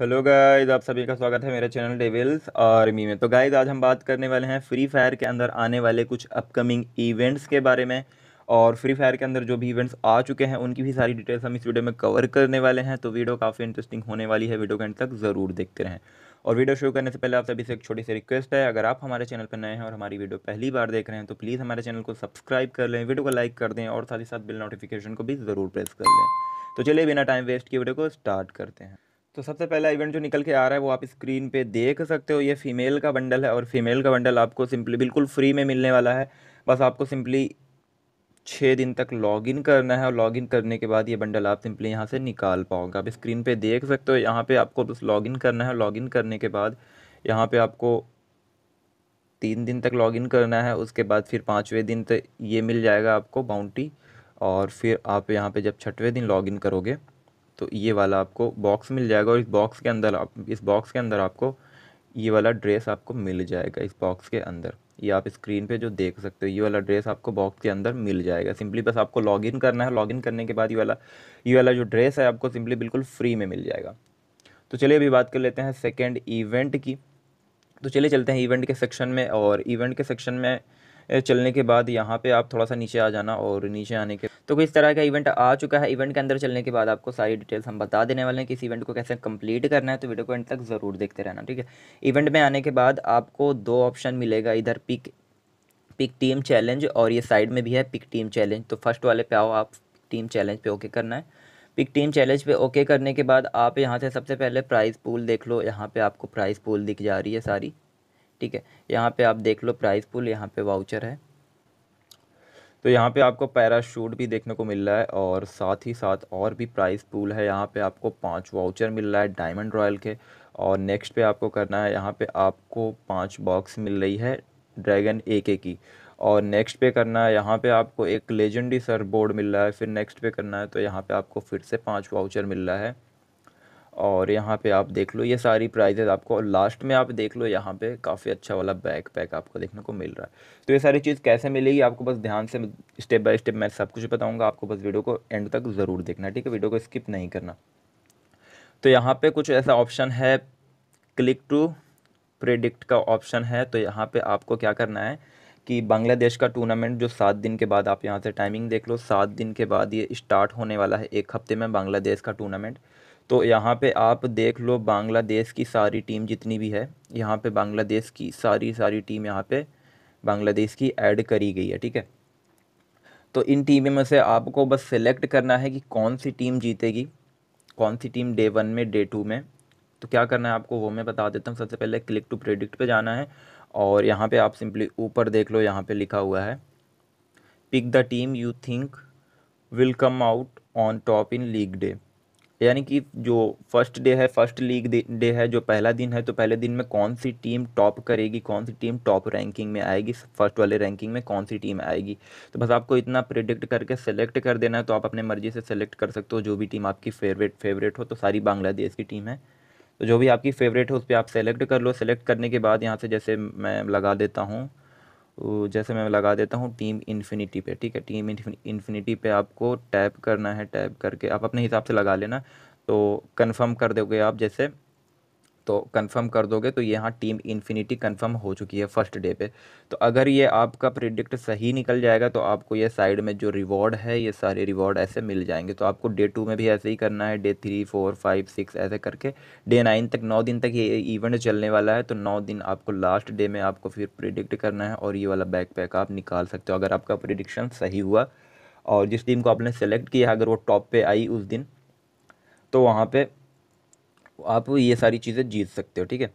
hello guys आप सभी का स्वागत है मेरे चैनल डेविल्स आर्मी में तो गाइज आज हम बात करने वाले हैं फ्री फायर के अंदर आने वाले कुछ अपकमिंग इवेंट्स के बारे में और फ्री फायर के अंदर जो भी इवेंट्स आ चुके हैं उनकी भी सारी डिटेल्स हम इस वीडियो में कवर करने वाले हैं तो वीडियो काफ़ी इंटरेस्टिंग होने वाली है वीडियो के अंत तक ज़रूर देखते रहें और वीडियो शुरू करने से पहले आप सभी से एक छोटी सी रिक्वेस्ट है अगर आप हमारे चैनल पर नए हैं और हमारी वीडियो पहली बार देख रहे हैं तो प्लीज़ हमारे चैनल को सब्सक्राइब कर लें वीडियो को लाइक कर दें और साथ ही साथ बिल नोटिफिकेशन को भी ज़रूर प्रेस कर लें तो चलिए बिना टाइम वेस्ट की वीडियो को स्टार्ट करते हैं तो सबसे पहला इवेंट जो निकल के आ रहा है वो आप स्क्रीन पे देख सकते हो ये फीमेल का बंडल है और फीमेल का बंडल आपको सिंपली बिल्कुल फ्री में मिलने वाला है बस आपको सिंपली छः दिन तक लॉगिन करना है और लॉगिन करने के बाद ये बंडल आप सिंपली यहाँ से निकाल पाओगे आप स्क्रीन पे देख सकते हो यहाँ पे आपको बस लॉगिन करना है लॉगिन करने के बाद यहाँ पे आपको तीन दिन तक लॉगिन करना है उसके बाद फिर पाँचवें दिन तक ये मिल जाएगा आपको बाउंटी और फिर आप यहाँ पे जब छठवें दिन लॉगिन करोगे तो ये वाला आपको बॉक्स मिल जाएगा और इस बॉक्स के अंदर आप इस बॉक्स के अंदर आपको ये वाला ड्रेस आपको मिल जाएगा इस बॉक्स के अंदर ये आप स्क्रीन पे जो देख सकते हो ये वाला ड्रेस आपको बॉक्स के अंदर मिल जाएगा सिंपली बस आपको लॉगिन करना है लॉगिन करने के बाद ये वाला ये वाला जो ड्रेस है आपको सिंपली बिल्कुल फ्री में मिल जाएगा तो चलिए अभी बात कर लेते हैं सेकेंड इवेंट की तो चलिए चलते हैं इवेंट के सेक्शन में और इवेंट के सेक्शन में चलने के बाद यहाँ पे आप थोड़ा सा नीचे आ जाना और नीचे आने के तो इस तरह का इवेंट आ चुका है इवेंट के अंदर चलने के बाद आपको सारी डिटेल्स हम बता देने वाले हैं कि इस इवेंट को कैसे कंप्लीट करना है तो वीडियो को एंड तक ज़रूर देखते रहना ठीक है इवेंट में आने के बाद आपको दो ऑप्शन मिलेगा इधर पिक पिक टीम चैलेंज और ये साइड में भी है पिक टीम चैलेंज तो फर्स्ट वाले पे आओ आप टीम चैलेंज पे ओके करना है पिक टीम चैलेंज पे ओके करने के बाद आप यहाँ से सबसे पहले प्राइस पूल देख लो यहाँ पे आपको प्राइस पूल दिख जा रही है सारी ठीक है यहाँ पे आप देख लो प्राइस पुल यहाँ पे वाउचर है तो यहाँ पे आपको पैराशूट भी देखने को मिल रहा है और साथ ही साथ और भी प्राइस पूल है यहाँ पे आपको पांच वाउचर मिल रहा है डायमंड रॉयल के और नेक्स्ट पे आपको करना है यहाँ पे आपको पांच बॉक्स मिल रही है ड्रैगन ए के की और नेक्स्ट पे करना है यहाँ पे आपको एक लेजेंडी सर बोर्ड मिल रहा है फिर नेक्स्ट पे करना है तो यहाँ पे आपको फिर से पाँच वाउचर मिल रहा है और यहाँ पे आप देख लो ये सारी प्राइजेज़ आपको और लास्ट में आप देख लो यहाँ पे काफ़ी अच्छा वाला बैक पैक आपको देखने को मिल रहा है तो ये सारी चीज़ कैसे मिलेगी आपको बस ध्यान से स्टेप बाय स्टेप मैं सब कुछ बताऊँगा आपको बस वीडियो को एंड तक ज़रूर देखना ठीक है वीडियो को स्किप नहीं करना तो यहाँ पर कुछ ऐसा ऑप्शन है क्लिक टू प्रेडिक्ट का ऑप्शन है तो यहाँ पर आपको क्या करना है कि बांग्लादेश का टूर्नामेंट जो सात दिन के बाद आप यहाँ से टाइमिंग देख लो सात दिन के बाद ये स्टार्ट होने वाला है एक हफ्ते में बांग्लादेश का टूर्नामेंट तो यहाँ पे आप देख लो बांग्लादेश की सारी टीम जितनी भी है यहाँ पे बांग्लादेश की सारी सारी टीम यहाँ पे बांग्लादेश की ऐड करी गई है ठीक है तो इन टीमें में से आपको बस सेलेक्ट करना है कि कौन सी टीम जीतेगी कौन सी टीम डे वन में डे टू में तो क्या करना है आपको वो मैं बता देता हूँ सबसे पहले क्लिक टू प्रेडिक्ट पे जाना है और यहाँ पे आप सिंपली ऊपर देख लो यहाँ पे लिखा हुआ है pick the team you think will come out on top in league day यानी कि जो फर्स्ट डे है फर्स्ट लीग डे है जो पहला दिन है तो पहले दिन में कौन सी टीम टॉप करेगी कौन सी टीम टॉप रैंकिंग में आएगी फर्स्ट वाले रैंकिंग में कौन सी टीम आएगी तो बस आपको इतना प्रिडिक्ट करके सेलेक्ट कर देना है तो आप अपने मर्जी से सेलेक्ट कर सकते हो जो भी टीम आपकी फेवरेट फेवरेट हो तो सारी बांग्लादेश की टीम है तो जो भी आपकी फेवरेट हो उस पर आप सेलेक्ट कर लो सेलेक्ट करने के बाद यहाँ से जैसे मैं लगा देता हूँ जैसे मैं लगा देता हूँ टीम इन्फिनिटी पे ठीक है टीम इन्फिनिटी पे आपको टैप करना है टैप करके आप अपने हिसाब से लगा लेना तो कंफर्म कर दोगे आप जैसे तो कंफर्म कर दोगे तो यहाँ टीम इन्फिनिटी कंफर्म हो चुकी है फर्स्ट डे पे तो अगर ये आपका प्रिडिक्ट सही निकल जाएगा तो आपको ये साइड में जो रिवॉर्ड है ये सारे रिवॉर्ड ऐसे मिल जाएंगे तो आपको डे टू में भी ऐसे ही करना है day three four five six ऐसे करके डे नाइन तक नौ दिन तक ये इवेंट चलने वाला है तो नौ दिन आपको लास्ट डे में आपको फिर प्रिडिक्ट करना है और ये वाला बैक आप निकाल सकते हो अगर आपका प्रिडिक्शन सही हुआ और जिस टीम को आपने सेलेक्ट किया अगर वो टॉप पर आई उस दिन तो वहाँ पर आप ये सारी चीज़ें जीत सकते हो ठीक है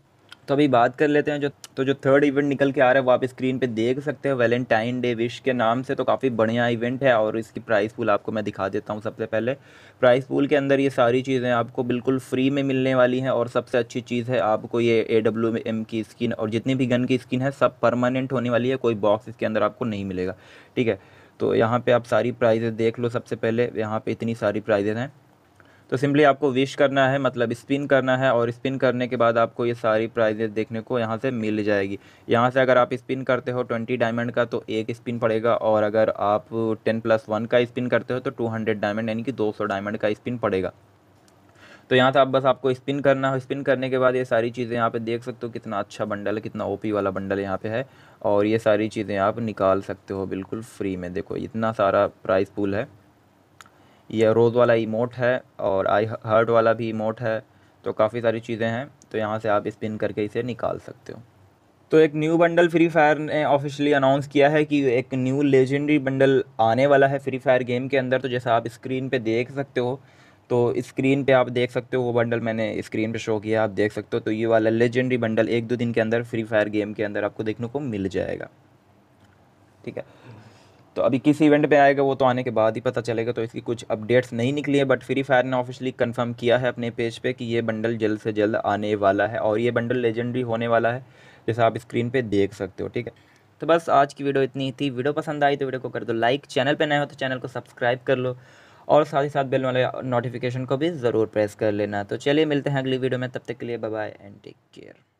तो अभी बात कर लेते हैं जो तो जो थर्ड इवेंट निकल के आ रहा है वो आप स्क्रीन पे देख सकते हो वैलेंटाइन डे विश के नाम से तो काफ़ी बढ़िया इवेंट है और इसकी प्राइस पूल आपको मैं दिखा देता हूँ सबसे पहले प्राइस पूल के अंदर ये सारी चीज़ें आपको बिल्कुल फ्री में मिलने वाली हैं और सबसे अच्छी चीज़ है आपको ये ए डब्ल्यू एम की स्किन और जितनी भी गन की स्किन है सब परमानेंट होने वाली है कोई बॉक्स इसके अंदर आपको नहीं मिलेगा ठीक है तो यहाँ पर आप सारी प्राइजेज़ देख लो सबसे पहले यहाँ पर इतनी सारी प्राइजेज़ हैं तो सिंपली आपको विश करना है मतलब स्पिन करना है और स्पिन करने के बाद आपको ये सारी प्राइजेस देखने को यहाँ से मिल जाएगी यहाँ से अगर आप स्पिन करते हो ट्वेंटी डायमंड का तो एक स्पिन पड़ेगा और अगर आप टेन प्लस वन का स्पिन करते हो तो टू हंड्रेड डायमंड यानी कि दो सौ डायमंड का स्पिन पड़ेगा तो यहाँ से आप बस आपको स्पिन करना हो स्पिन करने के बाद ये सारी चीज़ें यहाँ पे देख सकते हो कितना अच्छा बंडल है कितना ओपी वाला बंडल यहाँ पे है और ये सारी चीज़ें आप निकाल सकते हो बिल्कुल फ्री में देखो इतना सारा प्राइस पूल है यह रोज़ वाला इमोट है और आई हर्ट वाला भी इमोट है तो काफ़ी सारी चीज़ें हैं तो यहाँ से आप स्पिन करके इसे निकाल सकते हो तो एक न्यू बंडल फ्री फायर ने ऑफिशियली अनाउंस किया है कि एक न्यू लेजेंडरी बंडल आने वाला है फ्री फायर गेम के अंदर तो जैसा आप स्क्रीन पे देख सकते हो तो स्क्रीन पे आप देख सकते हो वो बंडल मैंने स्क्रीन पे शो किया आप देख सकते हो तो ये वाला लेजेंडरी बंडल एक दो दिन के अंदर फ्री फायर गेम के अंदर आपको देखने को मिल जाएगा ठीक है तो अभी किस इवेंट पे आएगा वो तो आने के बाद ही पता चलेगा तो इसकी कुछ अपडेट्स नहीं निकली है बट फ्री फायर ने ऑफिशियली कंफर्म किया है अपने पेज पे कि ये बंडल जल्द से जल्द आने वाला है और ये बंडल लेजेंडरी होने वाला है जैसा आप स्क्रीन पे देख सकते हो ठीक है तो बस आज की वीडियो इतनी थी वीडियो पसंद आई तो वीडियो को कर दो लाइक चैनल पर नए हो तो चैनल को सब्सक्राइब कर लो और साथ ही साथ बेल वाले नोटिफिकेशन को भी ज़रूर प्रेस कर लेना तो चलिए मिलते हैं अगली वीडियो में तब तक के लिए बाय एंड टेक केयर